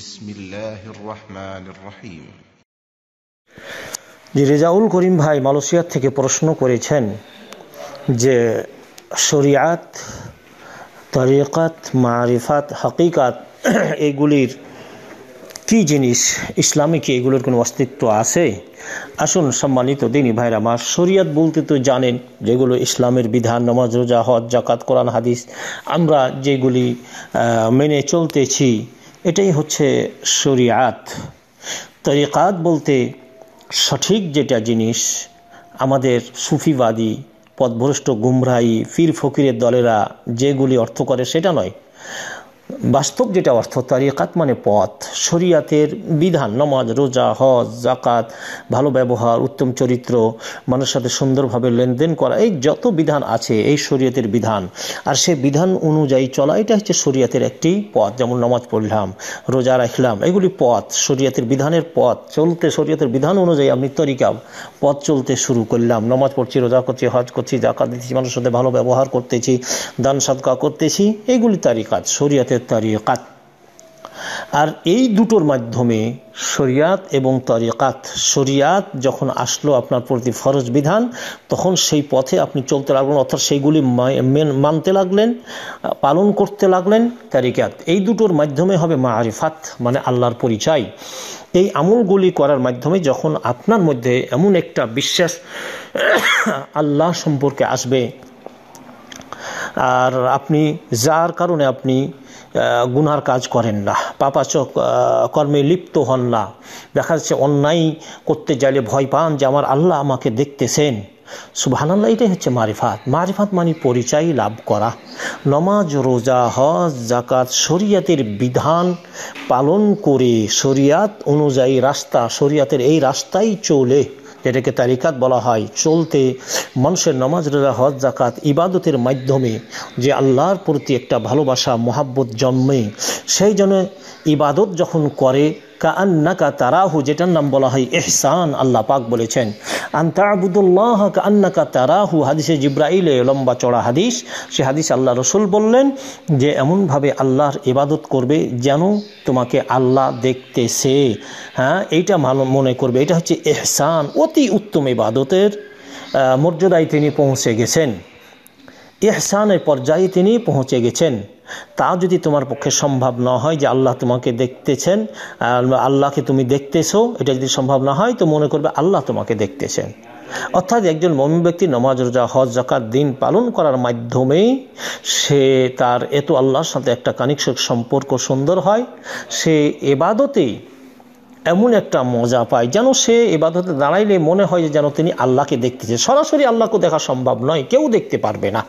بسم الله الرحمن الرحيم রেজাউল করিম ভাই মালয়েশিয়া থেকে প্রশ্ন করেছেন যে শরিয়াত তরিকাত মারিফাত হাকিকাত এগুলির কি জিনিস ইসলামে কি এগুলোর কোনো অস্তিত্ব আছে আসুন সম্মানিত দিনী ভাইরা মা শরিয়ত বলতে তো জানেন যেগুলো ইসলামের বিধান নমাজ রোজা হজ জাকাত কোরআন হাদিস আমরা যেগুলি মেনে চলতেছি এটাই হচ্ছে শরিয়াত তরিকাত বলতে সঠিক যেটা জিনিস আমাদের সুফিবাদী পদভ্রষ্ট গুমরাই ফির ফকিরের দলেরা যেগুলি অর্থ করে সেটা নয় বাস্তব যেটা অর্থ তারিকাত মানে পথ শরিয়াতের বিধান নমাজ রোজা হজ জাকাত ভালো ব্যবহার উত্তম চরিত্র মানুষের সাথে সুন্দরভাবে লেনদেন করা এই যত বিধান আছে এই শরীয়তের বিধান আর সে বিধান অনুযায়ী চলা এটা হচ্ছে শরিয়াতের একটি পথ যেমন নমাজ পড়লাম রোজা রাখলাম এগুলি পথ শরিয়াতের বিধানের পথ চলতে শরিয়াতের বিধান অনুযায়ী আমি তরিকা পথ চলতে শুরু করলাম নমাজ পড়ছি রোজা করছি হজ করছি জাকাত দিচ্ছি মানুষের সাথে ভালো ব্যবহার করতেছি দান সাদকা করতেছি এগুলি তারিকাত শরিয়াতের তরিকাত আর এই দুটোর মাধ্যমে শরিয়াত এবং তরিকাত শরিয়াত যখন আসলো আপনার প্রতি ফরজ বিধান তখন সেই পথে আপনি চলতে লাগলেন অর্থাৎ সেইগুলি মানতে লাগলেন পালন করতে লাগলেন তারিকাত এই দুটোর মাধ্যমে হবে মা আরিফাত মানে আল্লাহর পরিচয় এই আমলগুলি করার মাধ্যমে যখন আপনার মধ্যে এমন একটা বিশ্বাস আল্লাহ সম্পর্কে আসবে আর আপনি যার কারণে আপনি গুনার কাজ করেন না পাপাচক কর্মে লিপ্ত হন না দেখা যাচ্ছে অন্যায় করতে চাইলে ভয় পান যে আমার আল্লাহ আমাকে দেখতেছেন সুবাহান্লাহ এটাই হচ্ছে মারিফাত মারিফাত মানে পরিচয় লাভ করা নমাজ রোজা হজ জাকাত শরিয়াতের বিধান পালন করে শরিয়াত অনুযায়ী রাস্তা শরিয়াতের এই রাস্তাই চলে এটাকে তারিকাত বলা হয় চলতে মানুষের নামাজ রোজা হজ জাকাত ইবাদতের মাধ্যমে যে আল্লাহর প্রতি একটা ভালোবাসা মহাব্বত জন্মে সেই জন্য ইবাদত যখন করে কা তারাহু যেটার নাম বলা হয় এহসান আল্লাহ পাক বলেছেন আন্তা আবুদুল্লাহ আন্নাকা তারাহু হাদিসে জিব্রাইলে লম্বা চড়া হাদিস সে হাদিস আল্লাহ রসুল বললেন যে এমনভাবে আল্লাহর ইবাদত করবে যেন তোমাকে আল্লাহ দেখতেছে হ্যাঁ এইটা মনে করবে এটা হচ্ছে এহসান অতি উত্তম ইবাদতের মর্যাদায় তিনি পৌঁছে গেছেন এহসানের পর্যায়ে তিনি পৌঁছে গেছেন তা যদি তোমার পক্ষে সম্ভব না হয় যে আল্লাহ তোমাকে দেখতেছেন আল্লাহকে তুমি দেখতেছো এটা যদি সম্ভব না হয় তো মনে করবে আল্লাহ তোমাকে দেখতেছেন অর্থাৎ একজন মমিন ব্যক্তি নমাজ রোজা হজ জাকাত দিন পালন করার মাধ্যমে সে তার এত আল্লাহর সাথে একটা কানেকশন সম্পর্ক সুন্দর হয় সে এবাদতেই এমন একটা মজা পায় যেন সে এবাদতে দাঁড়াইলে মনে হয় যে যেন তিনি আল্লাহকে দেখতেছে সরাসরি আল্লাহকে দেখা সম্ভব নয় কেউ দেখতে পারবে না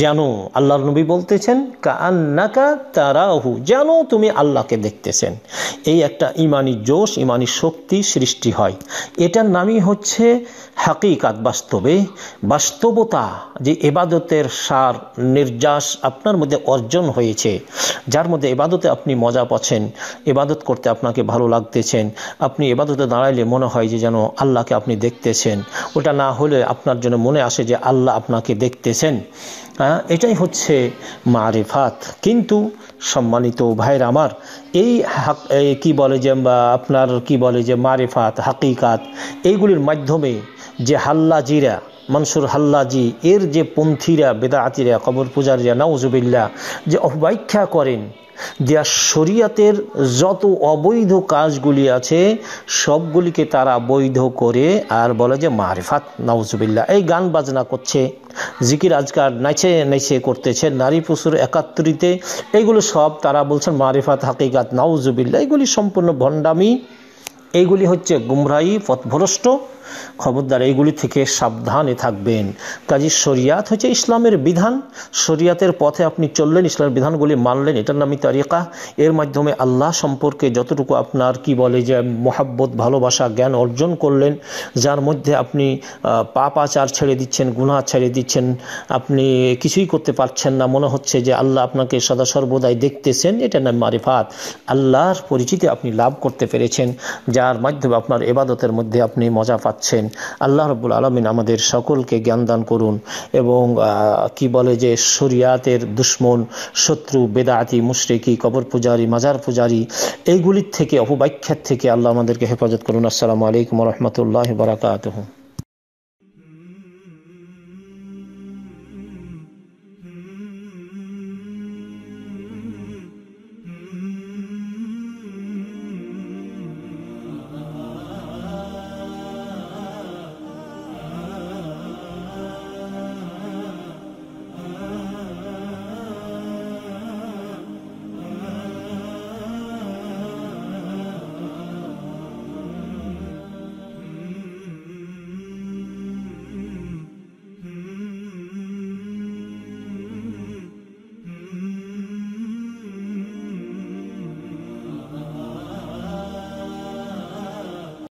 যেন আল্লাহর নবী বলতেছেন কান্নাকা তারাহু যেন তুমি আল্লাহকে দেখতেছেন এই একটা ইমানি জোশ ইমানি শক্তি সৃষ্টি হয় এটার নামই হচ্ছে হাকিকাত বাস্তবে বাস্তবতা যে এবাদতের সার নির্যাস আপনার মধ্যে অর্জন হয়েছে যার মধ্যে এবাদতে আপনি মজা পাচ্ছেন এবাদত করতে আপনাকে ভালো লাগতেছেন আপনি এবাদতে দাঁড়াইলে মনে হয় যে যেন আল্লাহকে আপনি দেখতেছেন ওটা না হলে আপনার জন্য মনে আসে যে আল্লাহ আপনাকে দেখতেছেন হ্যাঁ এটাই হচ্ছে মারিফাত কিন্তু সম্মানিত ভাইয়ের আমার এই কি বলে যে আপনার কি বলে যে মারিফাত হাকিকাত এইগুলির মাধ্যমে যে হাল্লাজিরা মনসুর হাল্লাজি এর যে পন্থীরা বেদাতিরা কবর যে নাউজুবিল্লা যে অব্যাখ্যা করেন দেয়া শরিয়াতের যত অবৈধ কাজগুলি আছে সবগুলিকে তারা বৈধ করে আর বলে যে মারিফাত নওজুবিল্লা এই গান বাজনা করছে জিকির আজকার নাইছে নেচে করতেছে নারী পশুর একাত্তরিতে এগুলো সব তারা বলছেন মারিফাত হাকিগাত নওজুবিল্লা এগুলি সম্পূর্ণ ভণ্ডামি এইগুলি হচ্ছে গুমরাই পথভ্রষ্ট খবরদার এইগুলি থেকে সাবধানে থাকবেন কাজী শরিয়াত হচ্ছে ইসলামের বিধান শরিয়াতের পথে আপনি চললেন ইসলামের বিধানগুলি মানলেন এটার নামই তারিকা এর মাধ্যমে আল্লাহ সম্পর্কে যতটুকু আপনার কি বলে যে মোহাব্বত ভালোবাসা জ্ঞান অর্জন করলেন যার মধ্যে আপনি পাপ আচার ছেড়ে দিচ্ছেন গুণা ছেড়ে দিচ্ছেন আপনি কিছুই করতে পারছেন না মনে হচ্ছে যে আল্লাহ আপনাকে সদা সর্বদাই দেখতেছেন এটা নাম মারিফাত আল্লাহর পরিচিতি আপনি লাভ করতে পেরেছেন যার মাধ্যমে আপনার এবাদতের মধ্যে আপনি মজা পাচ্ছেন আল্লাহ রব্বুল আলমিন আমাদের সকলকে জ্ঞান দান করুন এবং কি বলে যে শরিয়াতের দুশ্মন শত্রু বেদাতি মুশরেকি কবর পূজারি মাজার পূজারি এইগুলির থেকে অপব্যাখ্যার থেকে আল্লাহ আমাদেরকে হেফাজত করুন আসসালামু আলাইকুম রহমতুল্লাহ বারাকাতহ